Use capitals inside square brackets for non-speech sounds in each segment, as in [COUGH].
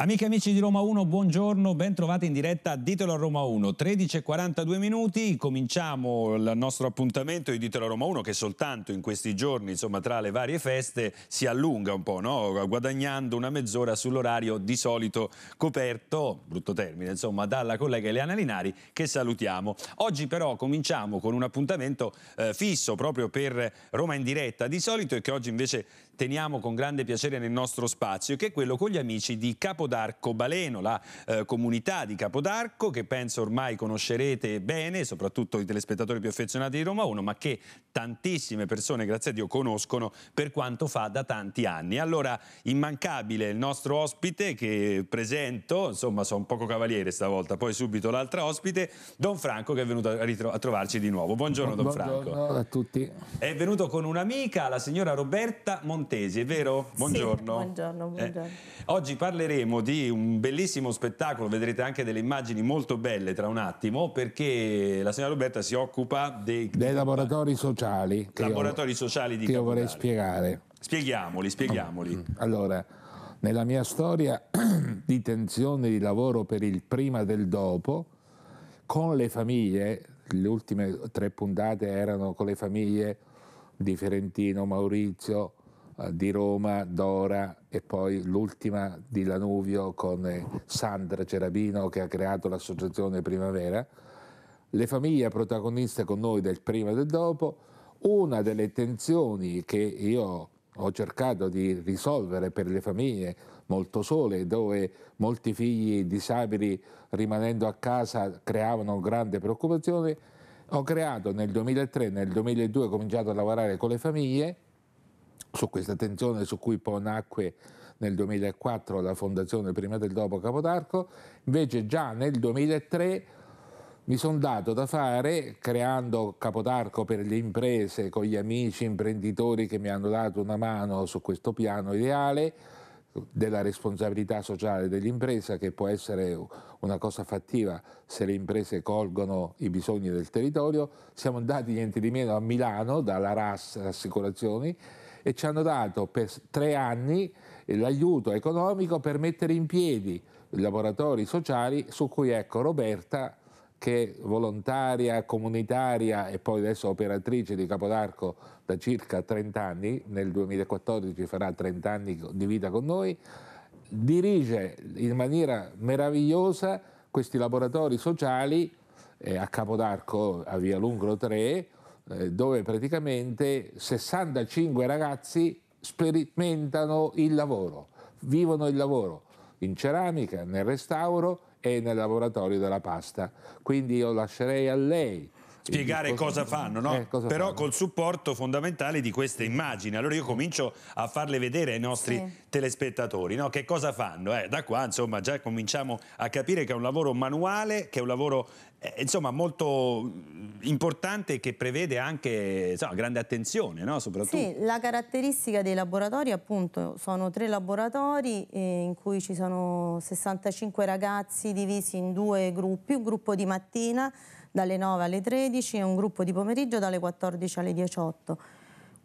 Amiche e amici di Roma 1, buongiorno, ben trovati in diretta Ditelo a Roma 1, 13 e 42 minuti, cominciamo il nostro appuntamento di Ditelo a Roma 1 che soltanto in questi giorni, insomma tra le varie feste, si allunga un po', no? guadagnando una mezz'ora sull'orario di solito coperto, brutto termine, insomma, dalla collega Eliana Linari che salutiamo. Oggi però cominciamo con un appuntamento eh, fisso proprio per Roma in diretta di solito e che oggi invece teniamo con grande piacere nel nostro spazio, che è quello con gli amici di Capodarco Baleno, la eh, comunità di Capodarco che penso ormai conoscerete bene, soprattutto i telespettatori più affezionati di Roma 1, ma che tantissime persone, grazie a Dio, conoscono per quanto fa da tanti anni. Allora, immancabile il nostro ospite che presento, insomma sono un poco cavaliere stavolta, poi subito l'altra ospite, Don Franco che è venuto a, a trovarci di nuovo. Buongiorno Don Franco. Buongiorno a tutti. È venuto con un'amica, la signora Roberta Montani Montesi, è vero? Buongiorno. Sì, buongiorno, buongiorno. Eh, oggi parleremo di un bellissimo spettacolo, vedrete anche delle immagini molto belle tra un attimo, perché la signora Roberta si occupa dei, dei laboratori sociali. Laboratori io, sociali di Che io vorrei spiegare. Spieghiamoli, spieghiamoli. Mm, mm. Allora, nella mia storia [CLEARS THROAT] di tensione di lavoro per il prima del dopo, con le famiglie, le ultime tre puntate erano con le famiglie di Ferentino, Maurizio, eh, di Roma, Dora e poi l'ultima di Lanuvio con eh, Sandra Cerabino che ha creato l'associazione Primavera. Le famiglie protagoniste con noi del prima e del dopo, una delle tensioni che io ho cercato di risolvere per le famiglie molto sole, dove molti figli disabili rimanendo a casa creavano grande preoccupazione, ho creato nel 2003 nel 2002 ho cominciato a lavorare con le famiglie su questa tensione su cui poi nacque nel 2004 la fondazione prima del dopo Capodarco, invece già nel 2003 mi sono dato da fare creando Capodarco per le imprese con gli amici imprenditori che mi hanno dato una mano su questo piano ideale della responsabilità sociale dell'impresa che può essere una cosa fattiva se le imprese colgono i bisogni del territorio. Siamo andati niente di meno a Milano dalla RAS Assicurazioni e ci hanno dato per tre anni eh, l'aiuto economico per mettere in piedi i laboratori sociali su cui ecco Roberta che è volontaria, comunitaria e poi adesso operatrice di Capodarco da circa 30 anni, nel 2014 farà 30 anni di vita con noi, dirige in maniera meravigliosa questi laboratori sociali eh, a Capodarco a Via Lungro 3 eh, dove praticamente 65 ragazzi sperimentano il lavoro, vivono il lavoro in ceramica, nel restauro e nel laboratorio della pasta. Quindi io lascerei a lei spiegare cosa, cosa fanno, eh, no? eh, cosa però fanno. col supporto fondamentale di queste immagini. Allora io comincio a farle vedere ai nostri sì. telespettatori, no? che cosa fanno. Eh, da qua insomma già cominciamo a capire che è un lavoro manuale, che è un lavoro eh, insomma molto mm, importante che prevede anche insomma, grande attenzione no? soprattutto. Sì, la caratteristica dei laboratori appunto sono tre laboratori eh, in cui ci sono 65 ragazzi divisi in due gruppi, un gruppo di mattina dalle 9 alle 13 e un gruppo di pomeriggio dalle 14 alle 18.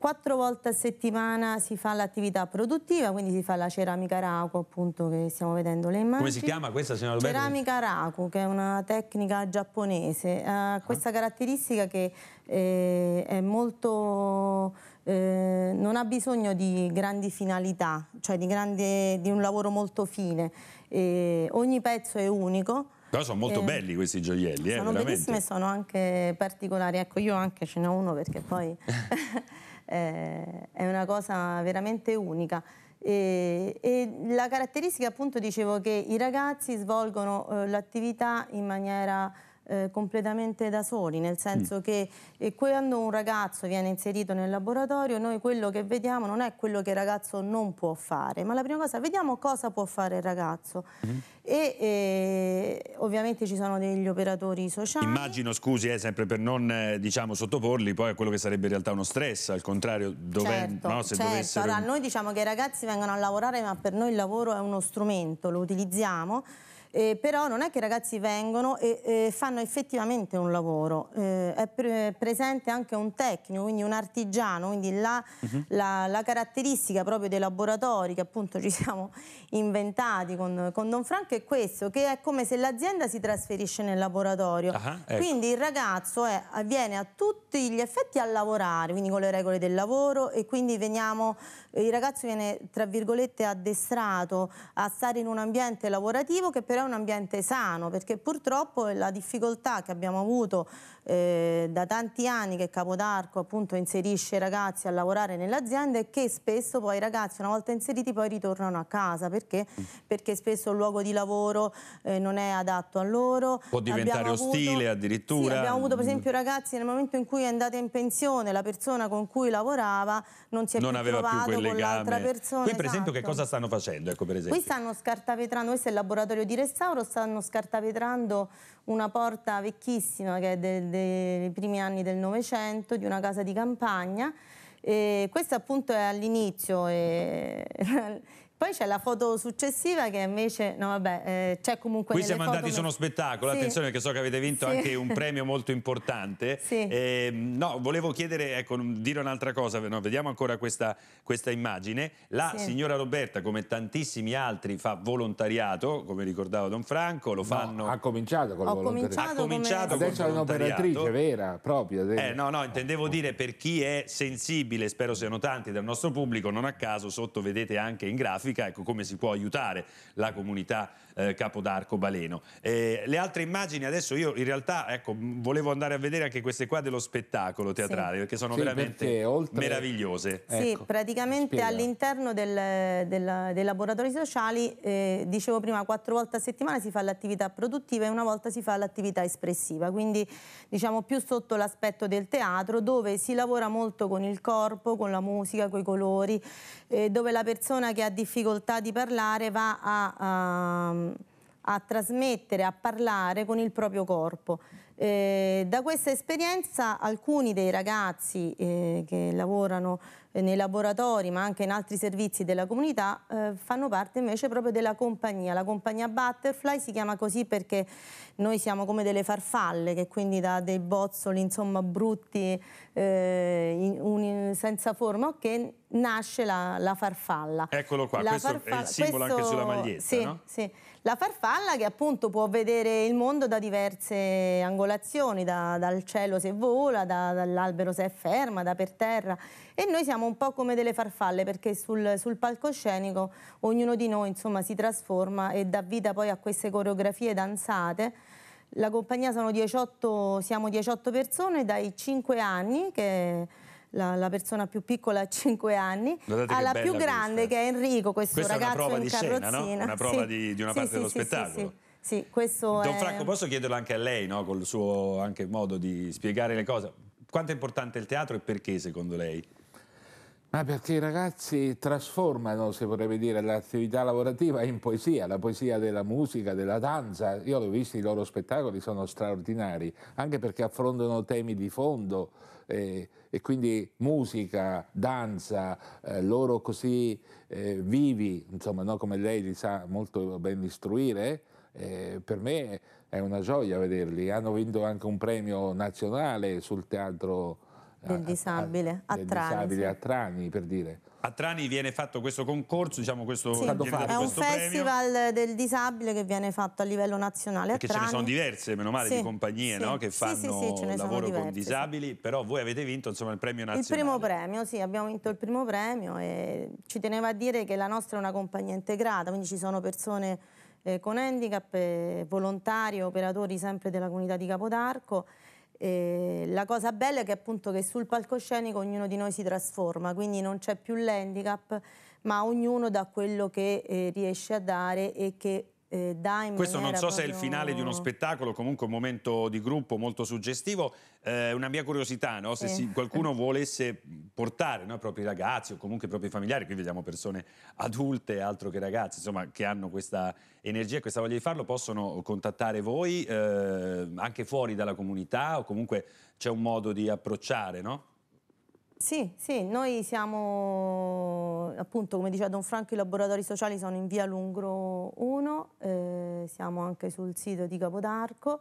Quattro volte a settimana si fa l'attività produttiva, quindi si fa la ceramica raco, appunto, che stiamo vedendo le immagini. Come si chiama questa, signora Roberto? Ceramica raku, che è una tecnica giapponese. Ha eh, ah. questa caratteristica che eh, è molto... Eh, non ha bisogno di grandi finalità, cioè di, grande, di un lavoro molto fine. Eh, ogni pezzo è unico, però sono molto eh, belli questi gioielli, sono eh, Sono bellissimi e sono anche particolari. Ecco, io anche ce n'ho uno perché poi [LAUGHS] eh, è una cosa veramente unica. E, e, la caratteristica appunto dicevo che i ragazzi svolgono eh, l'attività in maniera eh, completamente da soli, nel mm. senso mm. che eh, quando un ragazzo viene inserito nel laboratorio noi quello che vediamo non è quello che il ragazzo non può fare, ma la prima cosa vediamo cosa può fare il ragazzo. Mm. E eh, ovviamente ci sono degli operatori sociali. Immagino, scusi, eh, sempre per non eh, diciamo, sottoporli poi a quello che sarebbe in realtà uno stress, al contrario, dove, certo, no, se certo. dovessero... Allora, noi diciamo che i ragazzi vengono a lavorare ma per noi il lavoro è uno strumento, lo utilizziamo eh, però non è che i ragazzi vengono e, e eh, fanno effettivamente un lavoro, eh, è pre presente anche un tecnico, quindi un artigiano, quindi la, uh mhm. -huh. la, la, caratteristica proprio dei laboratori che appunto ci siamo [LAUGHS] inventati con, con Don Franco è questo, che è come se l'azienda si trasferisce nel laboratorio, uh ah, -huh, ecco. quindi il ragazzo è, viene a tutti gli effetti a lavorare, quindi con le regole del lavoro e quindi veniamo, il ragazzo viene tra virgolette addestrato a stare in un ambiente lavorativo che però un ambiente sano, perché purtroppo la difficoltà che abbiamo avuto eh, da tanti anni che Capodarco appunto inserisce i ragazzi a lavorare nell'azienda e che spesso poi i ragazzi una volta inseriti poi ritornano a casa perché, mm. perché spesso il luogo di lavoro eh, non è adatto a loro. Può diventare avuto, ostile addirittura. Sì, abbiamo avuto per mm. esempio ragazzi nel momento in cui è andata in pensione la persona con cui lavorava non si è non più aveva più quel con l'altra persona. Qui per esatto. esempio che esatto. cosa stanno facendo? Ecco, per esempio. Qui stanno scartavetrando, questo è il laboratorio di restauro, stanno scartavetrando una porta vecchissima che è del dei primi anni del Novecento, di una casa di campagna. E questo appunto è all'inizio. E... [LAUGHS] Poi c'è la foto successiva che invece, no vabbè, eh, c'è comunque... Qui siamo andati su uno spettacolo, sì. attenzione perché so che avete vinto sì. anche un [LAUGHS] premio molto importante. Sì. Eh, no, volevo chiedere, ecco, dire un'altra cosa, no, vediamo ancora questa, questa immagine. La signora Roberta, come tantissimi altri, fa volontariato, come ricordava Don Franco, lo fanno... No, ha cominciato con il volontariato. ha cominciato come... Adesso è un'operatrice vera, propria. Eh, no, no, intendevo oh. dire per chi è sensibile, spero siano tanti del nostro pubblico, non a caso sotto vedete anche in grafica specifica ecco, come si può aiutare la comunità eh, capo d'arcobaleno. Eh, le altre immagini adesso io in realtà ecco, volevo andare a vedere anche queste qua dello spettacolo teatrale sì. perché sono sì, veramente perché oltre... meravigliose. Ecco, sì, ecco, praticamente all'interno del, del, dei laboratori sociali, eh, dicevo prima, quattro volte a settimana si fa l'attività produttiva e una volta si fa l'attività espressiva, quindi diciamo più sotto l'aspetto del teatro dove si lavora molto con il corpo, con la musica, con i colori, eh, dove la persona che ha difficoltà di parlare va a, a a trasmettere, a parlare con il proprio corpo. Eh, da questa esperienza alcuni dei ragazzi eh, che lavorano eh, nei laboratori ma anche in altri servizi della comunità eh, fanno parte invece proprio della compagnia. La compagnia Butterfly si chiama così perché noi siamo come delle farfalle che quindi da dei bozzoli insomma brutti eh, in, un, senza forma che nasce la, la farfalla. Eccolo qua, la questo farfalla, è il simbolo questo, anche sulla maglietta. Sì, no? sì. La farfalla che appunto può vedere il mondo da diverse angolazioni, da, dal cielo se vola, da, dall'albero se è ferma, da per terra e noi siamo un po' come delle farfalle perché sul, sul palcoscenico ognuno di noi insomma, si trasforma e dà vita poi a queste coreografie danzate. La compagnia sono 18, siamo 18 persone dai 5 anni che la, la persona più piccola ha 5 anni, Guardate alla più grande questa. che è Enrico, questo questa ragazzo in carrozzina. Scena, no? Una prova sì. di, di, una parte dello spettacolo. Sì, Don è... Franco, posso chiederlo anche a lei, no? col suo modo di spiegare le cose? Quanto è importante il teatro e perché secondo lei? Ma perché i ragazzi trasformano, se vorrebbe dire, l'attività lavorativa in poesia, la poesia della musica, della danza. Io l'ho visto, i loro spettacoli sono straordinari, anche perché affrontano temi di fondo eh, e quindi musica, danza, eh, loro così eh, vivi, insomma, no? come lei li sa molto ben istruire, eh, per me è una gioia vederli. Hanno vinto anche un premio nazionale sul teatro del disabile a, a, a, Trani, disabile, sì. a Trani per dire. A Trani viene fatto questo concorso, diciamo questo, sì, è un festival premio. del disabile che viene fatto a livello nazionale. Perché ce ne sono diverse, meno male, sì, di compagnie sì. no? che fanno sì, lavoro diverse, con disabili, però voi avete vinto insomma, il premio nazionale. Il primo premio, sì, abbiamo vinto il primo premio e ci teneva a dire che la nostra è una compagnia integrata, quindi ci sono persone eh, con handicap, eh, volontari, operatori sempre della comunità di Capodarco eh, la cosa bella è che appunto che sul palcoscenico ognuno di noi si trasforma, quindi non c'è più l'handicap, ma ognuno dà quello che eh, riesce a dare e che eh, Questo non so proprio... se è il finale di uno spettacolo, comunque un momento di gruppo molto suggestivo. Eh, una mia curiosità, no? se eh. si, qualcuno volesse portare no, i propri ragazzi o comunque i propri familiari, qui vediamo persone adulte, altro che ragazzi, insomma, che hanno questa energia e questa voglia di farlo, possono contattare voi eh, anche fuori dalla comunità o comunque c'è un modo di approcciare, no? Sì, sì, noi siamo appunto come diceva Don Franco i laboratori sociali sono in via Lungro 1, eh, siamo anche sul sito di Capodarco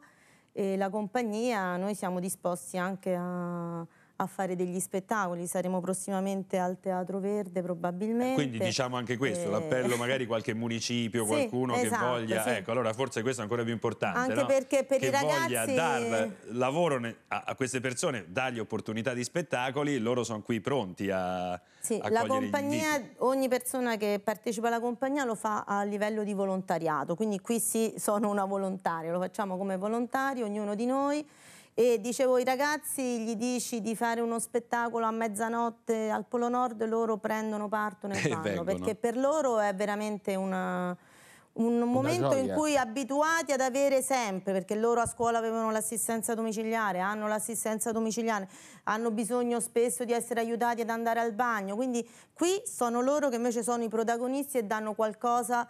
e la compagnia noi siamo disposti anche a a fare degli spettacoli, saremo prossimamente al Teatro Verde eh, probabilmente. Quindi diciamo anche questo, e... Eh, l'appello [LAUGHS] magari qualche municipio, sì, qualcuno esatto, che voglia, sì. ecco allora forse questo è ancora più importante, anche no? perché per che i ragazzi... voglia dar lavoro a, queste persone, dargli opportunità di spettacoli, loro sono qui pronti a... Sì, la compagnia, ogni persona che partecipa alla compagnia lo fa a livello di volontariato, quindi qui sì sono una volontaria, lo facciamo come volontari, ognuno di noi e dicevo i ragazzi gli dici di fare uno spettacolo a mezzanotte al Polo Nord loro prendono parte nel fanno perché per loro è veramente una, un momento gioia. in cui abituati ad avere sempre perché loro a scuola avevano l'assistenza domiciliare hanno l'assistenza domiciliare hanno bisogno spesso di essere aiutati ad andare al bagno quindi qui sono loro che invece sono i protagonisti e danno qualcosa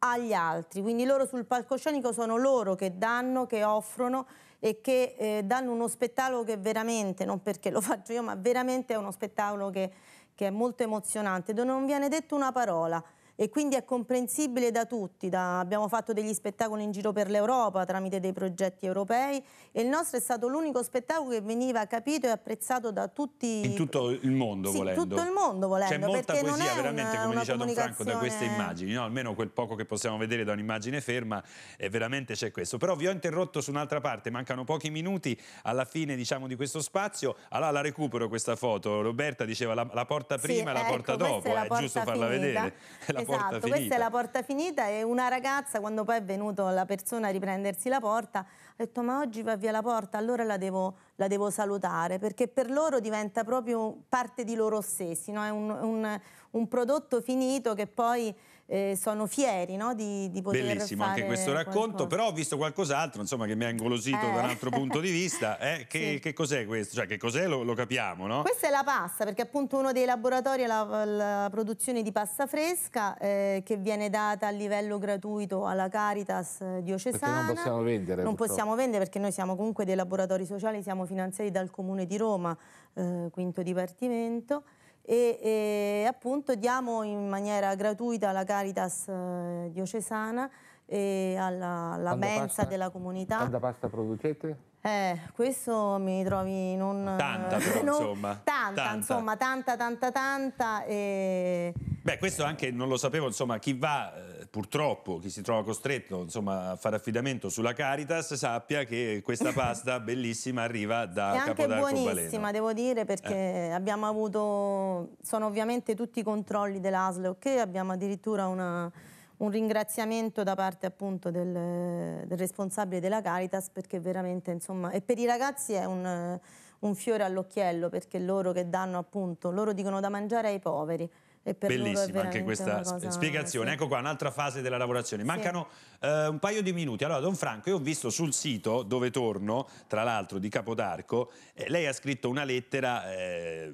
agli altri, quindi loro sul palcoscenico sono loro che danno, che offrono e che eh, danno uno spettacolo che veramente, non perché lo [LAUGHS] faccio io, ma veramente è uno spettacolo che, che è molto emozionante, dove non viene detta una parola, e quindi è comprensibile da tutti. Da, abbiamo fatto degli spettacoli in giro per l'Europa tramite dei progetti europei e il nostro è stato l'unico spettacolo che veniva capito e apprezzato da tutti. In tutto il mondo sì, volendo. tutto il mondo volendo. C'è molta poesia veramente, una, come diceva Don Franco, da queste immagini, no? almeno quel poco che possiamo vedere da un'immagine ferma, eh, veramente c'è questo. Però vi ho interrotto su un'altra parte, mancano pochi minuti alla fine diciamo, di questo spazio, allora la recupero questa foto. Roberta diceva la, la porta prima e la ecco, porta dopo, è, eh, porta giusto finita. farla vedere. [LAUGHS] La esatto, finita. questa è la porta finita e una ragazza quando poi è venuto la persona a riprendersi la porta ha detto ma oggi va via la porta, allora la devo, la devo salutare perché per loro diventa proprio parte di loro stessi, no? è un, un, un prodotto finito che poi eh, sono fieri no? di, di poter Bellissimo anche questo racconto, qualcosa. però ho visto qualcos'altro insomma, che mi ha ingolosito eh. da un eh. altro punto di vista. Eh, [LAUGHS] che, sì. che cos'è questo? Cioè, che cos'è lo, lo, capiamo, no? Questa è la pasta, perché appunto uno dei laboratori è la, la produzione di pasta fresca eh, che viene data a livello gratuito alla Caritas diocesana. Perché non possiamo vendere. Non purtroppo. possiamo vendere perché noi siamo comunque dei laboratori sociali, siamo finanziati dal Comune di Roma, eh, quinto dipartimento e, e appunto diamo in maniera gratuita la Caritas eh, diocesana e alla, alla mensa pasta, della comunità. Quanta pasta producete? Eh, questo mi trovi non... Tanta eh, però, non, [LAUGHS] insomma. Tanta, tanta, insomma, tanta, tanta, tanta. E... Beh, questo anche non lo sapevo, insomma, chi va eh, purtroppo, chi si trova costretto insomma, a fare affidamento sulla Caritas sappia che questa [LAUGHS] pasta bellissima arriva da Capodanno. È anche Capodarco buonissima, Baleno. devo dire, perché eh. abbiamo avuto, sono ovviamente tutti i controlli dell'ASLO, ok, abbiamo addirittura una, un ringraziamento da parte appunto del, del, responsabile della Caritas perché veramente insomma e per i ragazzi è un, un fiore all'occhiello perché loro che danno appunto loro dicono da mangiare ai poveri Bellissima anche questa spiegazione. Sì. Ecco qua un'altra fase della lavorazione. Mancano sì. eh, un paio di minuti. Allora, Don Franco, io ho visto sul sito dove torno, tra l'altro di Capodarco, eh, lei ha scritto una lettera... Eh,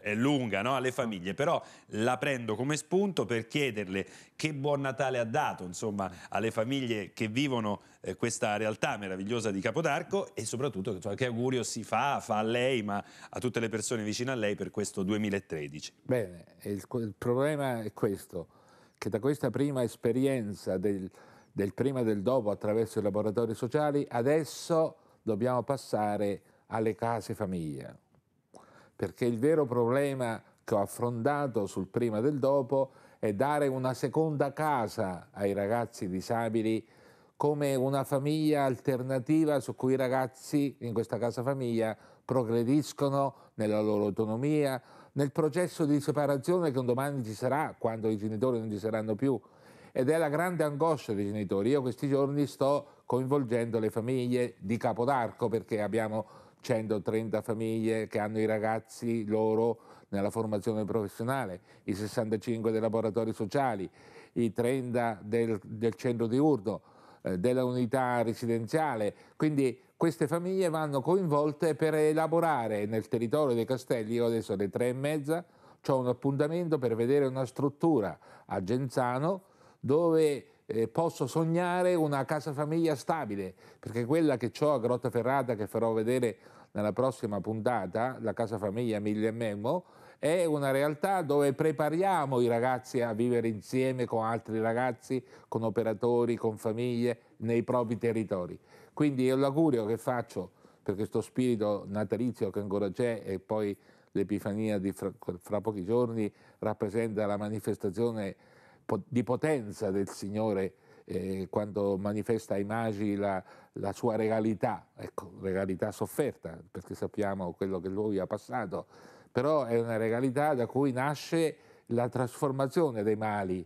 è lunga, no? Alle famiglie, però la prendo come spunto per chiederle che buon Natale ha dato, insomma, alle famiglie che vivono eh, questa realtà meravigliosa di Capodarco e soprattutto insomma, cioè, che augurio si fa, fa a lei, ma a tutte le persone vicine a lei per questo 2013. Bene, il il problema è questo, che da questa prima esperienza del, del prima e del dopo attraverso i laboratori sociali, adesso dobbiamo passare alle case famiglia, perché il vero problema che ho affrontato sul prima del dopo è dare una seconda casa ai ragazzi disabili come una famiglia alternativa su cui i ragazzi in questa casa famiglia progrediscono nella loro autonomia, nel processo di separazione che un domani ci sarà, quando i genitori non ci saranno più. Ed è la grande angoscia dei genitori. Io questi giorni sto coinvolgendo le famiglie di Capodarco perché abbiamo 130 famiglie che hanno i ragazzi loro nella formazione professionale, i 65 dei laboratori sociali, i 30 del, del centro diurno eh, della unità residenziale. Quindi queste famiglie vanno coinvolte per elaborare nel territorio dei castelli, io adesso alle tre e mezza ho un appuntamento per vedere una struttura a Genzano dove eh, posso sognare una casa famiglia stabile, perché quella che ho a Grottaferrata che farò vedere nella prossima puntata, la casa famiglia Mille e Memo, è una realtà dove prepariamo i ragazzi a vivere insieme con altri ragazzi, con operatori, con famiglie, nei propri territori. Quindi è l'augurio che faccio per questo spirito natalizio che ancora c'è e poi l'Epifania di fra, fra pochi giorni rappresenta la manifestazione di potenza del Signore eh, quando manifesta ai magi la, la, sua regalità, ecco, regalità sofferta, perché sappiamo quello che lui ha passato però è una regalità da cui nasce la trasformazione dei mali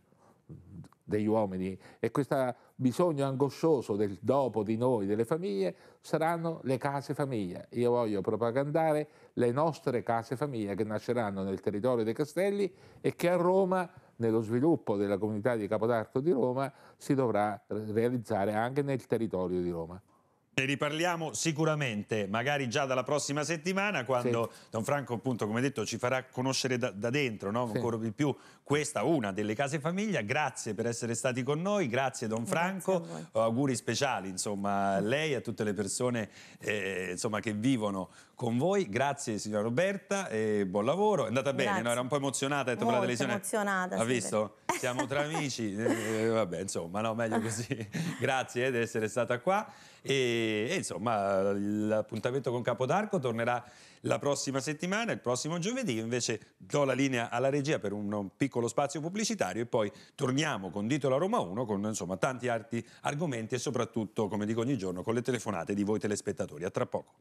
degli uomini e questo bisogno angoscioso del dopo di noi, delle famiglie, saranno le case famiglia. Io voglio propagandare le nostre case famiglia che nasceranno nel territorio dei castelli e che a Roma, nello sviluppo della comunità di Capodarto di Roma, si dovrà realizzare anche nel territorio di Roma. Ne riparliamo sicuramente, magari già dalla prossima settimana, quando sì. Don Franco, appunto, come detto, ci farà conoscere da, da dentro, no? sì. ancora di più, questa una delle case famiglia. Grazie per essere stati con noi, grazie Don Franco, grazie auguri speciali, insomma, a lei e a tutte le persone eh, insomma, che vivono con voi. Grazie signora Roberta, e buon lavoro. È andata bene, no? era un po' emozionata, ha detto Molto la televisione. emozionata. Ha visto? Per... Siamo tra amici, [LAUGHS] eh, vabbè, insomma, no, meglio così. [LAUGHS] grazie eh, di essere stata qua. E e, insomma, l'appuntamento con Capodarco tornerà la prossima settimana, il prossimo giovedì. Io invece do la linea alla regia per un piccolo spazio pubblicitario e poi torniamo con Dito la Roma 1 con insomma, tanti altri argomenti e soprattutto, come dico ogni giorno, con le telefonate di voi telespettatori. A tra poco.